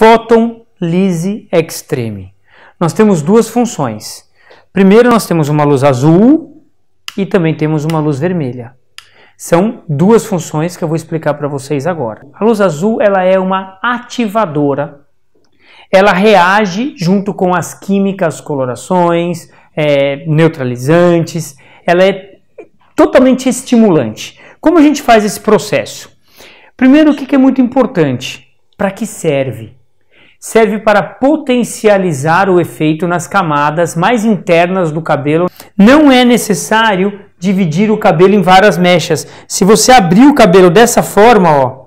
Photon Lise Extreme. Nós temos duas funções. Primeiro, nós temos uma luz azul e também temos uma luz vermelha. São duas funções que eu vou explicar para vocês agora. A luz azul ela é uma ativadora. Ela reage junto com as químicas, colorações, é, neutralizantes. Ela é totalmente estimulante. Como a gente faz esse processo? Primeiro, o que é muito importante? Para que serve? serve para potencializar o efeito nas camadas mais internas do cabelo. Não é necessário dividir o cabelo em várias mechas. Se você abrir o cabelo dessa forma, ó,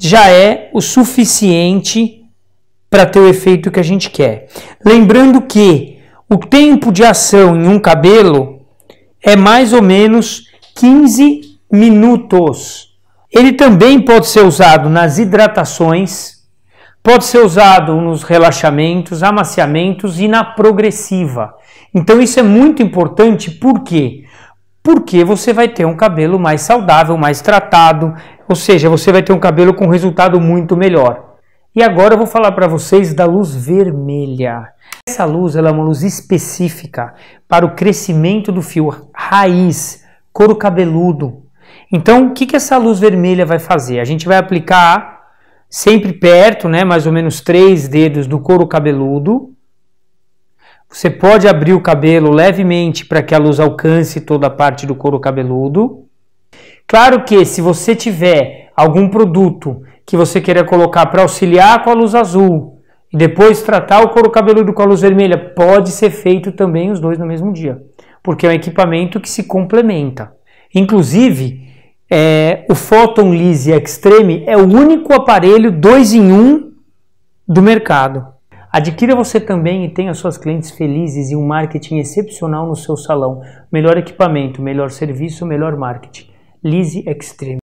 já é o suficiente para ter o efeito que a gente quer. Lembrando que o tempo de ação em um cabelo é mais ou menos 15 minutos. Ele também pode ser usado nas hidratações, Pode ser usado nos relaxamentos, amaciamentos e na progressiva. Então isso é muito importante, por quê? Porque você vai ter um cabelo mais saudável, mais tratado, ou seja, você vai ter um cabelo com resultado muito melhor. E agora eu vou falar para vocês da luz vermelha. Essa luz é uma luz específica para o crescimento do fio raiz, couro cabeludo. Então, o que, que essa luz vermelha vai fazer? A gente vai aplicar sempre perto, né, mais ou menos três dedos do couro cabeludo. Você pode abrir o cabelo levemente para que a luz alcance toda a parte do couro cabeludo. Claro que se você tiver algum produto que você queira colocar para auxiliar com a luz azul e depois tratar o couro cabeludo com a luz vermelha, pode ser feito também os dois no mesmo dia, porque é um equipamento que se complementa. Inclusive, é, o Photon Lise Extreme é o único aparelho 2 em 1 um do mercado. Adquira você também e tenha suas clientes felizes e um marketing excepcional no seu salão. Melhor equipamento, melhor serviço, melhor marketing. Lise Extreme.